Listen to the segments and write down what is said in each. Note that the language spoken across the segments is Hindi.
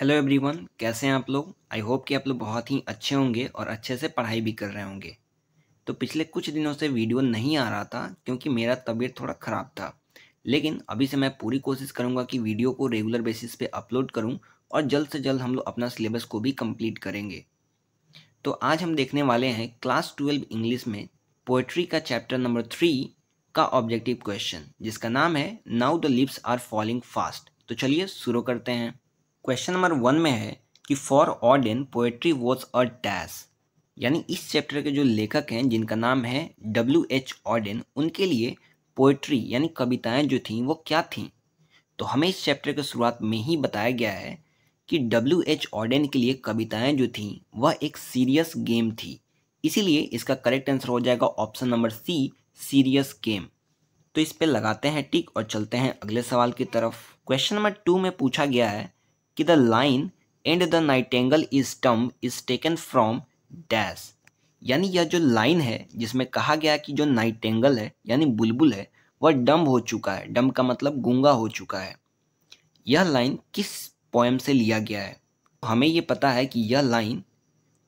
हेलो एवरीवन कैसे हैं आप लोग आई होप कि आप लोग बहुत ही अच्छे होंगे और अच्छे से पढ़ाई भी कर रहे होंगे तो पिछले कुछ दिनों से वीडियो नहीं आ रहा था क्योंकि मेरा तबीयत थोड़ा ख़राब था लेकिन अभी से मैं पूरी कोशिश करूंगा कि वीडियो को रेगुलर बेसिस पे अपलोड करूं और जल्द से जल्द हम लोग अपना सिलेबस को भी कम्प्लीट करेंगे तो आज हम देखने वाले हैं क्लास ट्वेल्व इंग्लिश में पोएट्री का चैप्टर नंबर थ्री का ऑब्जेक्टिव क्वेश्चन जिसका नाम है now the lips are falling fast तो चलिए शुरू करते हैं क्वेश्चन नंबर वन में है कि for Auden poetry was a task यानी इस चैप्टर के जो लेखक हैं जिनका नाम है डब्ल्यू एच ऑर्डन उनके लिए पोएट्री यानी कविताएं जो थीं वो क्या थीं तो हमें इस चैप्टर के शुरुआत में ही बताया गया है कि डब्ल्यू एच ऑर्डन के लिए कविताएं जो थीं वह एक सीरियस गेम थी इसीलिए इसका करेक्ट आंसर हो जाएगा option number C serious game तो इस पर लगाते हैं टिक और चलते हैं अगले सवाल की तरफ क्वेश्चन नंबर टू में पूछा गया है कि the line and the nightingale is is taken from dash यानी यह जो लाइन है जिसमें कहा गया कि जो नाइटेंगल है यानी बुलबुल है वह डम्ब हो चुका है डम्ब का मतलब गूंगा हो चुका है यह लाइन किस पोएम से लिया गया है हमें ये पता है कि यह लाइन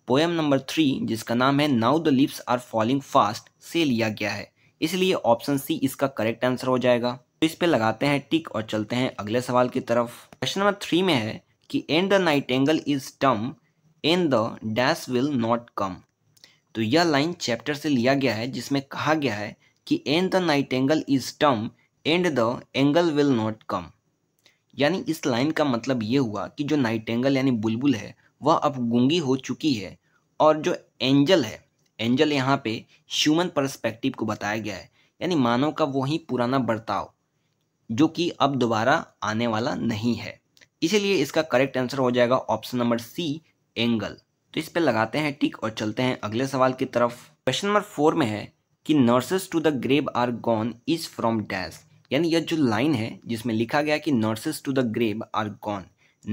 पोएम नंबर थ्री जिसका नाम है now the lips are falling fast से लिया गया है इसलिए ऑप्शन सी इसका करेक्ट आंसर हो जाएगा तो इस पर लगाते हैं टिक और चलते हैं अगले सवाल की तरफ क्वेश्चन नंबर थ्री में है कि and the nightingale is dumb and the dash will not come तो यह लाइन चैप्टर से लिया गया है जिसमें कहा गया है कि and the nightingale is dumb and the angel will not come यानी इस लाइन का मतलब ये हुआ कि जो नाइट एंगल यानी बुलबुल है वह अब गूंगी हो चुकी है और जो एंजल है एंजल यहाँ पे ह्यूमन परस्पेक्टिव को बताया गया है यानी मानव का वही पुराना बर्ताव जो कि अब दोबारा आने वाला नहीं है इसीलिए इसका करेक्ट आंसर हो जाएगा ऑप्शन नंबर सी एंगल तो इस पर लगाते हैं टिक और चलते हैं अगले सवाल की तरफ क्वेश्चन नंबर फोर में है कि nurses to the grave are gone is from dash यानी यह जो लाइन है जिसमें लिखा गया कि nurses to the grave are gone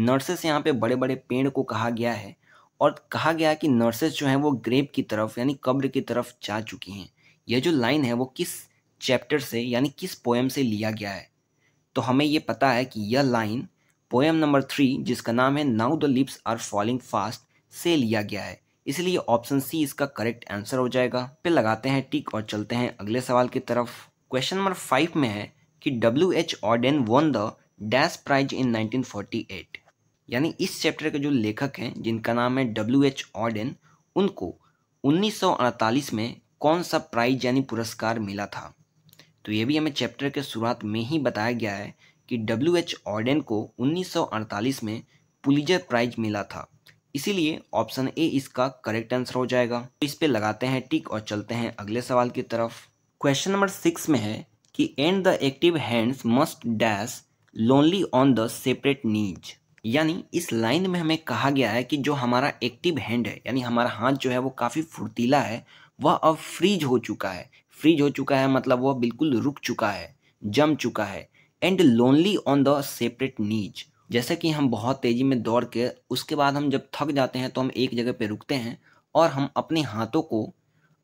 nurses यहाँ पे बड़े बड़े पेड़ को कहा गया है और कहा गया कि नर्सेस जो हैं वो ग्रेव की तरफ यानी कब्र की तरफ जा चुकी हैं यह जो लाइन है वो किस चैप्टर से यानी किस पोएम से लिया गया है तो हमें ये पता है कि यह लाइन पोएम नंबर थ्री जिसका नाम है now the lips are falling fast से लिया गया है इसलिए ऑप्शन सी इसका करेक्ट आंसर हो जाएगा फिर लगाते हैं टिक और चलते हैं अगले सवाल की तरफ क्वेश्चन नंबर फाइव में है कि W H Auden won the dash prize in 1948 यानी इस चैप्टर के जो लेखक हैं जिनका नाम है डब्ल्यू एच ऑर्डेन उनको 1948 में कौन सा प्राइज यानी पुरस्कार मिला था तो ये भी हमें चैप्टर के शुरुआत में ही बताया गया है कि डब्ल्यू एच ऑर्डन को 1948 में पुलिजर प्राइज मिला था इसीलिए ऑप्शन ए इसका करेक्ट आंसर हो जाएगा तो इस पे लगाते हैं टिक और चलते हैं अगले सवाल की तरफ क्वेश्चन नंबर सिक्स में है कि and the active hands must dash lonely on the separate knees यानी इस लाइन में हमें कहा गया है कि जो हमारा एक्टिव हैंड है यानी हमारा हाथ जो है वो काफ़ी फुर्तीला है वह अब फ्रीज हो चुका है फ्रीज हो चुका है मतलब वह बिल्कुल रुक चुका है जम चुका है and lonely on the separate knees जैसे कि हम बहुत तेज़ी में दौड़ के उसके बाद हम जब थक जाते हैं तो हम एक जगह पे रुकते हैं और हम अपने हाथों को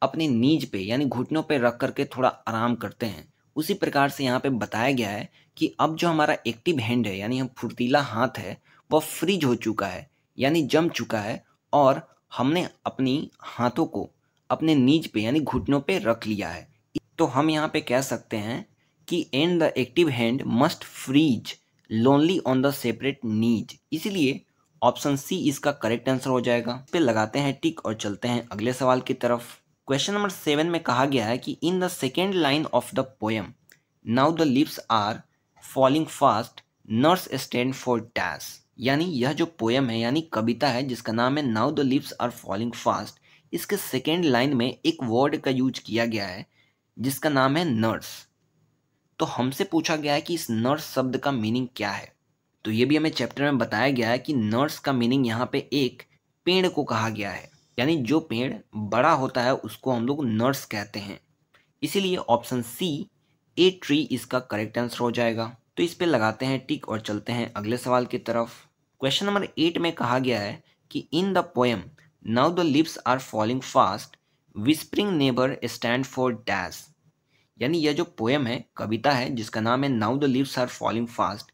अपने नीज पे यानी घुटनों पे रख करके थोड़ा आराम करते हैं उसी प्रकार से यहाँ पे बताया गया है कि अब जो हमारा एक्टिव हैंड है यानी हम फुर्तीला हाथ है वह फ्रीज हो चुका है यानी जम चुका है और हमने अपनी हाथों को अपने नीज पे यानी घुटनों पे रख लिया है तो हम यहाँ पे कह सकते हैं कि and the active hand must freeze lonely on the separate knees इसलिए ऑप्शन सी इसका करेक्ट आंसर हो जाएगा पे लगाते हैं टिक और चलते हैं अगले सवाल की तरफ क्वेश्चन नंबर सेवन में कहा गया है कि in the second line of the poem now the lips are falling fast nurse stand for dash यानी यह जो पोएम है यानी कविता है जिसका नाम है now the lips are falling fast इसके सेकेंड लाइन में एक वर्ड का यूज किया गया है जिसका नाम है नर्स तो हमसे पूछा गया है कि इस नर्स शब्द का मीनिंग क्या है तो ये भी हमें चैप्टर में बताया गया है कि नर्स का मीनिंग यहाँ पे एक पेड़ को कहा गया है यानी जो पेड़ बड़ा होता है उसको हम लोग नर्स कहते हैं इसीलिए ऑप्शन सी ए ट्री इसका करेक्ट आंसर हो जाएगा तो इस पे लगाते हैं टिक और चलते हैं अगले सवाल की तरफ क्वेश्चन नंबर एट में कहा गया है कि in the poem now the lips are falling fast whispering neighbour stand for dash. यानी यह जो पोएम है कविता है जिसका नाम है now the lips are falling fast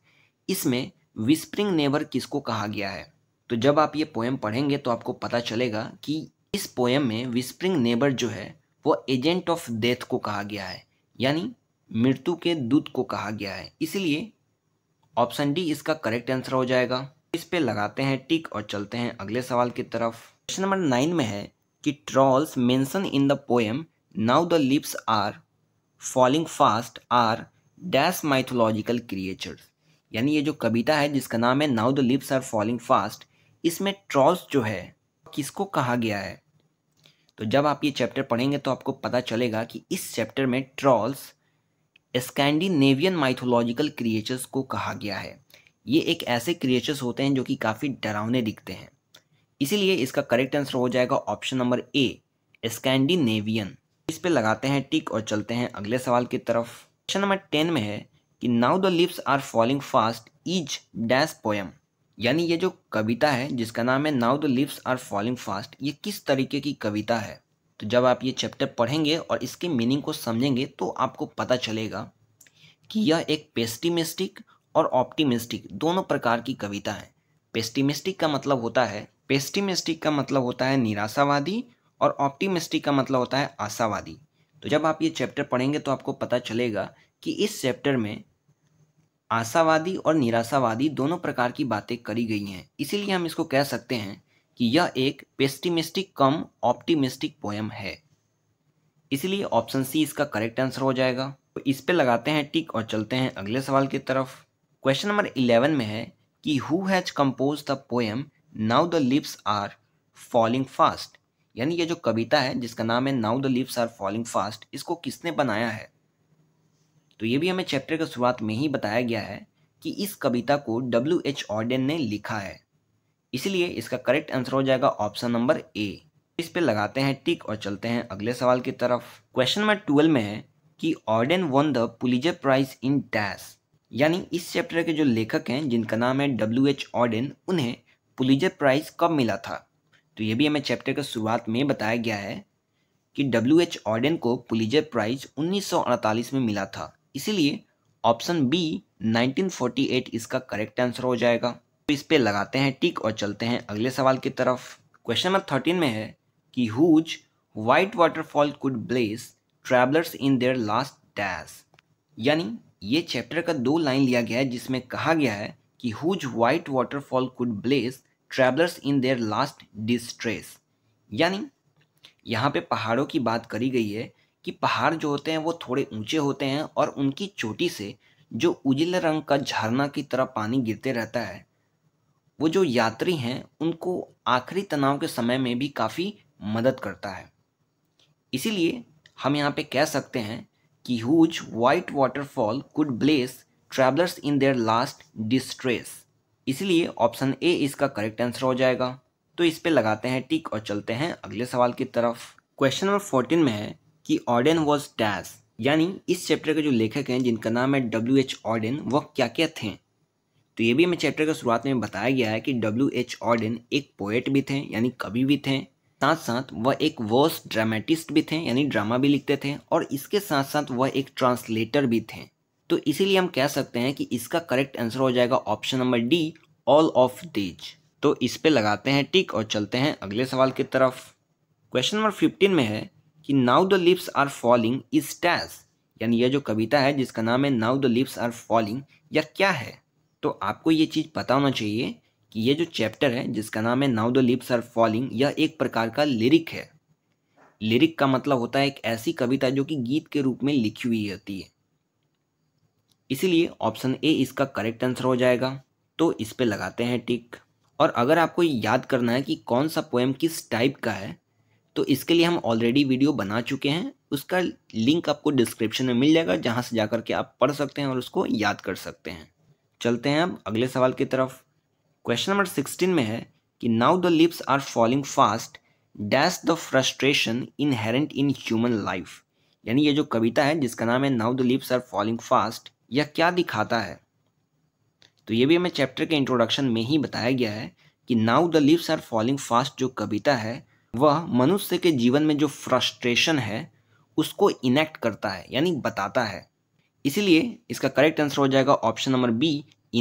इसमें विस्परिंग नेबर किसको कहा गया है तो जब आप ये पोएम पढ़ेंगे तो आपको पता चलेगा कि इस पोएम में विस्परिंग नेबर जो है वो एजेंट ऑफ डेथ को कहा गया है यानी मृत्यु के दूत को कहा गया है इसलिए ऑप्शन डी इसका करेक्ट आंसर हो जाएगा इस पे लगाते हैं टिक और चलते हैं अगले सवाल की तरफ क्वेश्चन नंबर नाइन में है कि trolls mention in the poem now the lips are falling fast are dash mythological creatures यानी ये जो कविता है जिसका नाम है now the lips are falling fast इसमें ट्रॉल्स जो है किसको कहा गया है तो जब आप ये चैप्टर पढ़ेंगे तो आपको पता चलेगा कि इस चैप्टर में ट्रॉल्स स्कैंडिनेवियन माइथोलॉजिकल क्रिएचर्स को कहा गया है ये एक ऐसे क्रिएचर्स होते हैं जो कि काफ़ी डरावने दिखते हैं इसीलिए इसका करेक्ट आंसर हो जाएगा ऑप्शन नंबर ए स्कैंडिनेवियन इस पे लगाते हैं टिक और चलते हैं अगले सवाल की तरफ क्वेश्चन नंबर टेन में है कि now the lips are falling fast is dash poem यानी ये जो कविता है जिसका नाम है now the lips are falling fast ये किस तरीके की कविता है तो जब आप ये चैप्टर पढ़ेंगे और इसके मीनिंग को समझेंगे तो आपको पता चलेगा कि यह एक पेस्टिमिस्टिक और ऑप्टिमिस्टिक दोनों प्रकार की कविता है पेस्टिमिस्टिक का मतलब होता है पेस्टिमिस्टिक का मतलब होता है निराशावादी और ऑप्टिमिस्टिक का मतलब होता है आशावादी तो जब आप ये चैप्टर पढ़ेंगे तो आपको पता चलेगा कि इस चैप्टर में आशावादी और निराशावादी दोनों प्रकार की बातें करी गई हैं इसीलिए हम इसको कह सकते हैं कि यह एक पेस्टिमिस्टिक कम ऑप्टिमिस्टिक पोएम है इसलिए ऑप्शन सी इसका करेक्ट आंसर हो जाएगा तो इस पे लगाते हैं टिक और चलते हैं अगले सवाल की तरफ क्वेश्चन नंबर इलेवन में है कि who has compose the poem now the lips are falling fast यानी ये जो कविता है जिसका नाम है now the lips are falling fast इसको किसने बनाया है तो ये भी हमें चैप्टर के शुरुआत में ही बताया गया है कि इस कविता को डब्ल्यू एच ऑर्डन ने लिखा है इसलिए इसका करेक्ट आंसर हो जाएगा ऑप्शन नंबर ए इस पे लगाते हैं टिक और चलते हैं अगले सवाल की तरफ क्वेश्चन नंबर ट्वेल्व में है कि Auden won the Pulitzer prize in dash यानी इस चैप्टर के जो लेखक हैं जिनका नाम है डब्ल्यू एच ऑर्डन उन्हें पुलिजर प्राइज़ कब मिला था तो ये भी हमें चैप्टर के शुरुआत में बताया गया है कि डब्ल्यू एच ऑर्डन को पुलिजर प्राइज़ उन्नीस में मिला था इसीलिए ऑप्शन बी 1948 इसका करेक्ट आंसर हो जाएगा तो इस पर लगाते हैं टिक और चलते हैं अगले सवाल की तरफ क्वेश्चन नंबर थर्टीन में है कि whose white waterfall could bless travellers in their last dash यानी ये चैप्टर का दो लाइन लिया गया है जिसमें कहा गया है कि whose white waterfall could bless travellers in their last distress यानी यहाँ पे पहाड़ों की बात करी गई है कि पहाड़ जो होते हैं वो थोड़े ऊंचे होते हैं और उनकी चोटी से जो उजले रंग का झरना की तरह पानी गिरते रहता है वो जो यात्री हैं उनको आखिरी तनाव के समय में भी काफ़ी मदद करता है इसीलिए हम यहाँ पे कह सकते हैं कि whose white waterfall could bless travellers in their last distress इसलिए ऑप्शन ए इसका करेक्ट आंसर हो जाएगा तो इस पर लगाते हैं टिक और चलते हैं अगले सवाल की तरफ क्वेश्चन नंबर फोर्टीन में है कि ऑर्डन वॉज डैश यानी इस चैप्टर के जो लेखक हैं जिनका नाम है डब्ल्यू एच ऑर्डन वह क्या क्या थे तो ये भी हमें चैप्टर के शुरुआत में बताया गया है कि डब्ल्यू एच ऑर्डन एक पोएट भी थे यानी कवि भी थे साथ साथ वह एक वर्स ड्रामेटिस्ट भी थे यानी ड्रामा भी लिखते थे और इसके साथ साथ वह एक ट्रांसलेटर भी थे तो इसीलिए हम कह सकते हैं कि इसका करेक्ट आंसर हो जाएगा option number D all of these तो इस पे लगाते हैं टिक और चलते हैं अगले सवाल की तरफ क्वेश्चन नंबर फिफ्टीन में है कि now the lips are falling is dash यानी यह जो कविता है जिसका नाम है now the lips are falling या क्या है तो आपको ये चीज़ पता होना चाहिए कि ये जो चैप्टर है जिसका नाम है now the lips are falling यह एक प्रकार का लिरिक है लिरिक का मतलब होता है एक ऐसी कविता जो कि गीत के रूप में लिखी हुई होती है इसीलिए ऑप्शन ए इसका करेक्ट आंसर हो जाएगा तो इस पर लगाते हैं टिक और अगर आपको याद करना है कि कौन सा पोएम किस टाइप का है तो इसके लिए हम ऑलरेडी वीडियो बना चुके हैं उसका लिंक आपको डिस्क्रिप्शन में मिल जाएगा जहाँ से जाकर के आप पढ़ सकते हैं और उसको याद कर सकते हैं चलते हैं अब अगले सवाल की तरफ क्वेश्चन नंबर सिक्सटीन में है कि now the lips are falling fast dash the frustration inherent in human life यानी ये जो कविता है जिसका नाम है now the lips are falling fast या क्या दिखाता है तो ये भी हमें चैप्टर के इंट्रोडक्शन में ही बताया गया है कि now the lips are falling fast जो कविता है वह मनुष्य के जीवन में जो फ्रस्ट्रेशन है उसको इनेक्ट करता है यानी बताता है इसीलिए इसका करेक्ट आंसर हो जाएगा ऑप्शन नंबर बी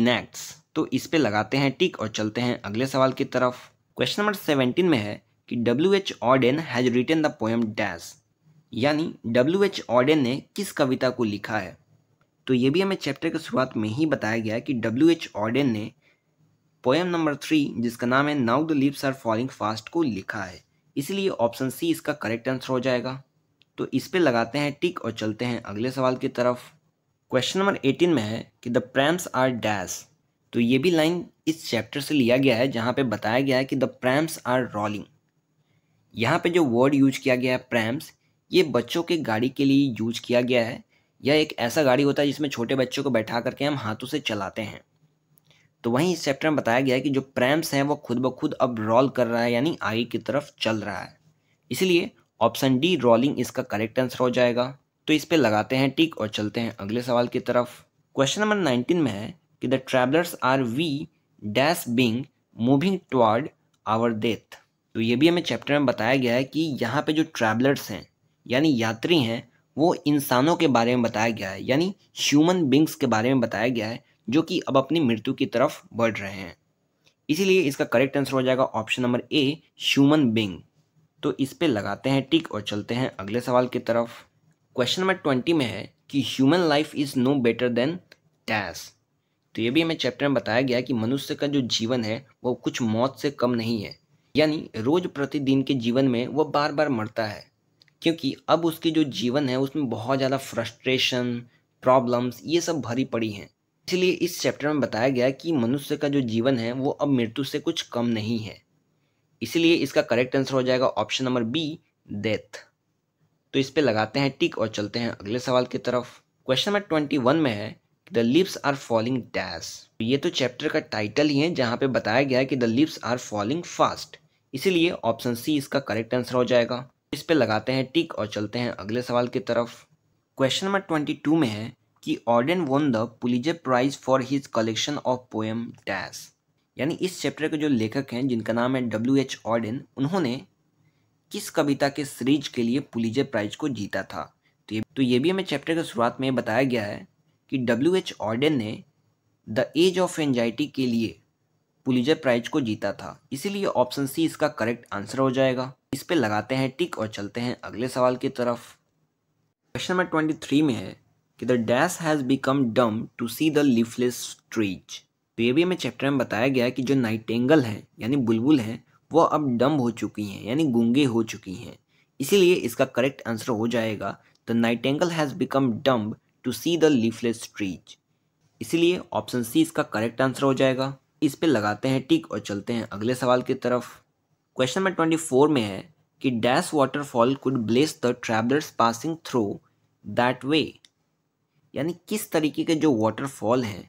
इनेक्ट्स तो इस पे लगाते हैं टिक और चलते हैं अगले सवाल की तरफ क्वेश्चन नंबर सेवनटीन में है कि W H Auden has written the poem dash यानी डब्ल्यू एच ऑर्डेन ने किस कविता को लिखा है तो ये भी हमें चैप्टर के शुरुआत में ही बताया गया कि डब्ल्यू एच ऑर्डन ने पोएम नंबर थ्री जिसका नाम है now the lips are falling fast को लिखा है इसलिए ऑप्शन सी इसका करेक्ट आंसर हो जाएगा तो इस पर लगाते हैं टिक और चलते हैं अगले सवाल की तरफ क्वेश्चन नंबर एटीन में है कि द प्रैम्स आर डैश तो ये भी लाइन इस चैप्टर से लिया गया है जहाँ पे बताया गया है कि द प्रैम्स आर रॉलिंग यहाँ पे जो वर्ड यूज किया गया है प्रैम्स ये बच्चों के गाड़ी के लिए यूज किया गया है यह एक ऐसा गाड़ी होता है जिसमें छोटे बच्चों को बैठा करके हम हाथों से चलाते हैं तो वहीं इस चैप्टर में बताया गया है कि जो प्रैम्स हैं वो खुद ब खुद अब रोल कर रहा है यानी आगे की तरफ चल रहा है इसलिए ऑप्शन डी रोलिंग इसका करेक्ट आंसर हो जाएगा तो इस पर लगाते हैं टिक और चलते हैं अगले सवाल की तरफ क्वेश्चन नंबर नाइनटीन में है कि the travellers are we dash being moving toward our death तो ये भी हमें चैप्टर में बताया गया है कि यहाँ पे जो ट्रैवलर्स हैं यानी यात्री हैं वो इंसानों के बारे में बताया गया है यानी ह्यूमन बींग्स के बारे में बताया गया है जो कि अब अपनी मृत्यु की तरफ बढ़ रहे हैं इसीलिए इसका करेक्ट आंसर हो जाएगा option number A human being तो इस पर लगाते हैं टिक और चलते हैं अगले सवाल की तरफ क्वेश्चन नंबर ट्वेंटी में है कि human life is no better than dash तो ये भी हमें चैप्टर में बताया गया कि मनुष्य का जो जीवन है वो कुछ मौत से कम नहीं है यानी रोज प्रतिदिन के जीवन में वह बार बार मरता है क्योंकि अब उसकी जो जीवन है उसमें बहुत ज़्यादा फ्रस्ट्रेशन प्रॉब्लम्स ये सब भरी पड़ी हैं इसलिए इस चैप्टर में बताया गया कि मनुष्य का जो जीवन है वो अब मृत्यु से कुछ कम नहीं है इसलिए इसका करेक्ट आंसर हो जाएगा ऑप्शन नंबर बी डेथ तो इस पर लगाते हैं टिक और चलते हैं अगले सवाल की तरफ क्वेश्चन नंबर ट्वेंटी वन में है the lips are falling dash ये तो चैप्टर का टाइटल ही है जहाँ पे बताया गया है कि the lips are falling fast इसीलिए ऑप्शन सी इसका करेक्ट आंसर हो जाएगा इस पर लगाते हैं टिक और चलते हैं अगले सवाल की तरफ क्वेश्चन नंबर ट्वेंटी टू में है कि Auden won the Pulitzer prize for his collection of poem dash यानी इस चैप्टर के जो लेखक हैं जिनका नाम है डब्ल्यू एच ऑर्डन उन्होंने किस कविता के सीरीज के लिए पुलिजर प्राइज को जीता था तो ये तो ये भी हमें चैप्टर के शुरुआत में बताया गया है कि डब्ल्यू एच ऑर्डन ने द एज ऑफ एनजाइटी के लिए पुलिजर प्राइज को जीता था इसीलिए ऑप्शन सी इसका करेक्ट आंसर हो जाएगा इस पे लगाते हैं टिक और चलते हैं अगले सवाल की तरफ क्वेश्चन नंबर ट्वेंटी थ्री में है कि the dash has become dumb to see the leafless trees तो ये भी हमें चैप्टर में बताया गया है कि जो नाइटेंगल है यानी बुलबुल हैं वह अब डम हो चुकी हैं यानी गूंगे हो चुकी हैं इसीलिए इसका करेक्ट आंसर हो जाएगा the nightingale has become dumb to see the leafless trees इसीलिए ऑप्शन सी इसका करेक्ट आंसर हो जाएगा इस पर लगाते हैं टिक और चलते हैं अगले सवाल की तरफ क्वेश्चन नंबर ट्वेंटी फोर में है कि dash waterfall could bless the travellers passing through that way यानी किस तरीके के जो वाटरफॉल हैं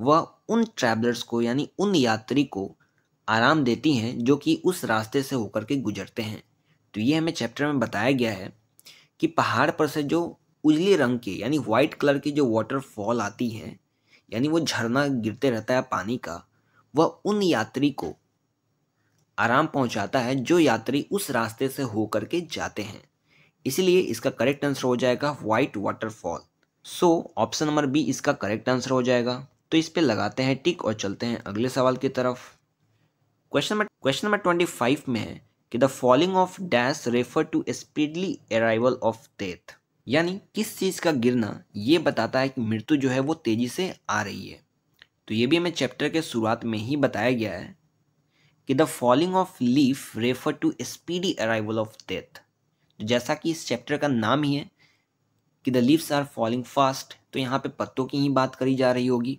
वह उन ट्रैवलर्स को यानी उन यात्री को आराम देती हैं जो कि उस रास्ते से होकर के गुजरते हैं तो ये हमें चैप्टर में बताया गया है कि पहाड़ पर से जो उजली रंग के यानी वाइट कलर की जो वाटरफॉल आती हैं यानी वो झरना गिरते रहता है पानी का वह उन यात्री को आराम पहुंचाता है जो यात्री उस रास्ते से होकर के जाते हैं इसलिए इसका करेक्ट आंसर हो जाएगा white waterfall so option number B इसका करेक्ट आंसर हो जाएगा तो इस पर लगाते हैं टिक और चलते हैं अगले सवाल की तरफ question number question number twenty five में है कि the falling of dash refer to speedily arrival of death यानी किस चीज़ का गिरना ये बताता है कि मृत्यु जो है वो तेज़ी से आ रही है तो ये भी हमें चैप्टर के शुरुआत में ही बताया गया है कि the falling of leaf refer to speedy arrival of death तो जैसा कि इस चैप्टर का नाम ही है कि the leaves are falling fast तो यहाँ पे पत्तों की ही बात करी जा रही होगी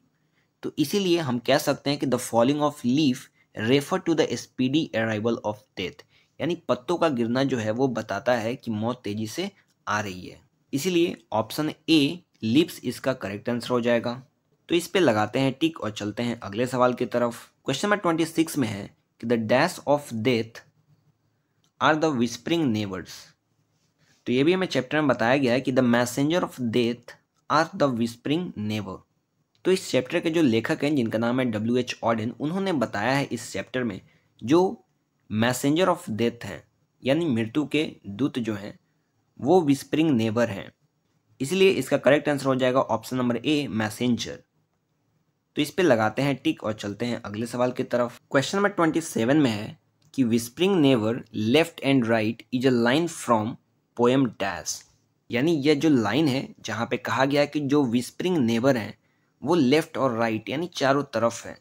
तो इसीलिए हम कह सकते हैं कि the falling of leaf refer to the speedy arrival of death यानी पत्तों का गिरना जो है वो बताता है कि मौत तेजी से आ रही है इसीलिए ऑप्शन ए लिप्स इसका करेक्ट आंसर हो जाएगा तो इस पर लगाते हैं टिक और चलते हैं अगले सवाल की तरफ क्वेश्चन नंबर ट्वेंटी सिक्स में है कि the dash of death are the whispering neighbours तो ये भी हमें चैप्टर में बताया गया है कि the messenger of death are the whispering neighbour तो इस चैप्टर के जो लेखक हैं जिनका नाम है डब्ल्यू एच ऑडन उन्होंने बताया है इस चैप्टर में जो मैसेंजर ऑफ डेथ हैं यानी मृत्यु के दूत जो हैं वो विस्परिंग नेवर हैं इसलिए इसका करेक्ट आंसर हो जाएगा ऑप्शन नंबर ए मैसेंजर तो इस पर लगाते हैं टिक और चलते हैं अगले सवाल की तरफ क्वेश्चन नंबर ट्वेंटी सेवन में है कि whispering neighbour left and right is a line from poem dash यानी यह जो लाइन है जहाँ पे कहा गया है कि जो विस्परिंग नेवर हैं वो लेफ्ट और राइट यानी चारों तरफ हैं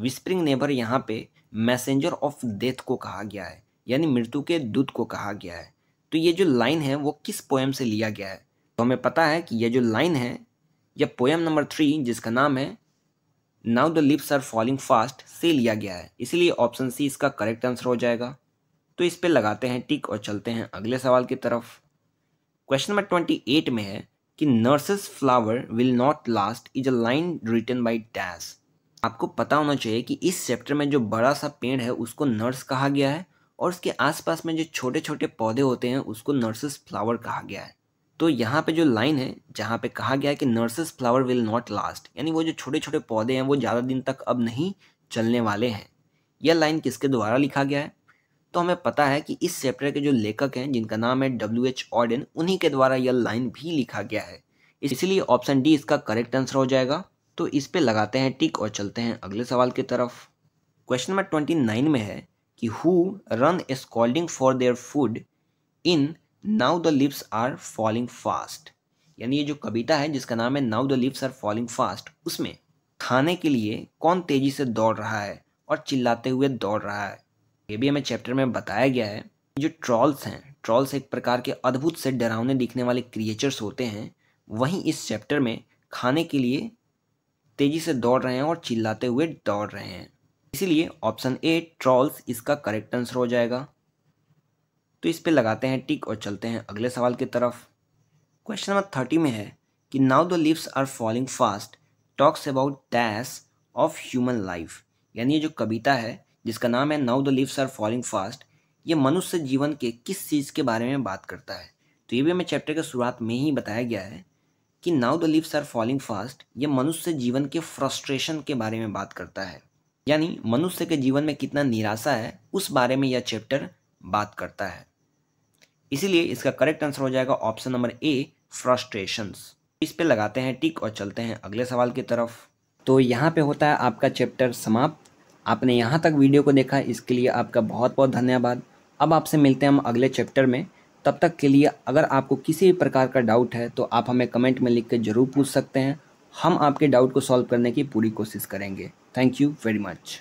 विस्परिंग नेवर यहाँ पे मैसेंजर ऑफ डेथ को कहा गया है यानी मृत्यु के दूत को कहा गया है तो ये जो लाइन है वो किस पोएम से लिया गया है तो हमें पता है कि यह जो लाइन है यह पोएम नंबर थ्री जिसका नाम है now the lips are falling fast से लिया गया है इसलिए ऑप्शन सी इसका करेक्ट आंसर हो जाएगा तो इस पर लगाते हैं टिक और चलते हैं अगले सवाल की तरफ क्वेश्चन नंबर ट्वेंटी एट में है कि nurses flower will not last is a line written by dash आपको पता होना चाहिए कि इस चैप्टर में जो बड़ा सा पेड़ है उसको नर्स कहा गया है और उसके आसपास में जो छोटे छोटे पौधे होते हैं उसको नर्सेस फ्लावर कहा गया है तो यहाँ पे जो लाइन है जहाँ पे कहा गया है कि nurses flower will not last यानी वो जो छोटे छोटे पौधे हैं वो ज़्यादा दिन तक अब नहीं चलने वाले हैं यह लाइन किसके द्वारा लिखा गया है तो हमें पता है कि इस चैप्टर के जो लेखक हैं जिनका नाम है डब्ल्यू एच ऑर्डन उन्हीं के द्वारा यह लाइन भी लिखा गया है इसीलिए ऑप्शन डी इसका करेक्ट आंसर हो जाएगा तो इस पे लगाते हैं टिक और चलते हैं अगले सवाल की तरफ क्वेश्चन नंबर ट्वेंटी नाइन में है कि who run scolding for their food in now the lips are falling fast यानी ये जो कविता है जिसका नाम है now the lips are falling fast उसमें खाने के लिए कौन तेज़ी से दौड़ रहा है और चिल्लाते हुए दौड़ रहा है ये भी हमें चैप्टर में बताया गया है जो ट्रॉल्स हैं ट्रॉल्स एक प्रकार के अद्भुत से डरावने दिखने वाले क्रिएचर्स होते हैं वहीं इस चैप्टर में खाने के लिए तेज़ी से दौड़ रहे हैं और चिल्लाते हुए दौड़ रहे हैं इसीलिए ऑप्शन ए ट्रॉल्स इसका करेक्ट आंसर हो जाएगा तो इस पर लगाते हैं टिक और चलते हैं अगले सवाल की तरफ क्वेश्चन नंबर थर्टी में है कि now the lips are falling fast talks about dash of human life यानी ये जो कविता है जिसका नाम है now the lips are falling fast ये मनुष्य जीवन के किस चीज़ के बारे में बात करता है तो ये भी हमें चैप्टर के शुरुआत में ही बताया गया है कि now the lips are falling fast ये मनुष्य जीवन के फ्रस्ट्रेशन के बारे में बात करता है यानी मनुष्य के जीवन में कितना निराशा है उस बारे में यह चैप्टर बात करता है इसीलिए इसका करेक्ट आंसर हो जाएगा ऑप्शन नंबर ए फ्रस्ट्रेशन इस पे लगाते हैं टिक और चलते हैं अगले सवाल की तरफ तो यहाँ पे होता है आपका चैप्टर समाप्त आपने यहाँ तक वीडियो को देखा इसके लिए आपका बहुत बहुत धन्यवाद अब आपसे मिलते हैं हम अगले चैप्टर में तब तक के लिए अगर आपको किसी भी प्रकार का डाउट है तो आप हमें कमेंट में लिख कर ज़रूर पूछ सकते हैं हम आपके डाउट को सॉल्व करने की पूरी कोशिश करेंगे थैंक यू वेरी मच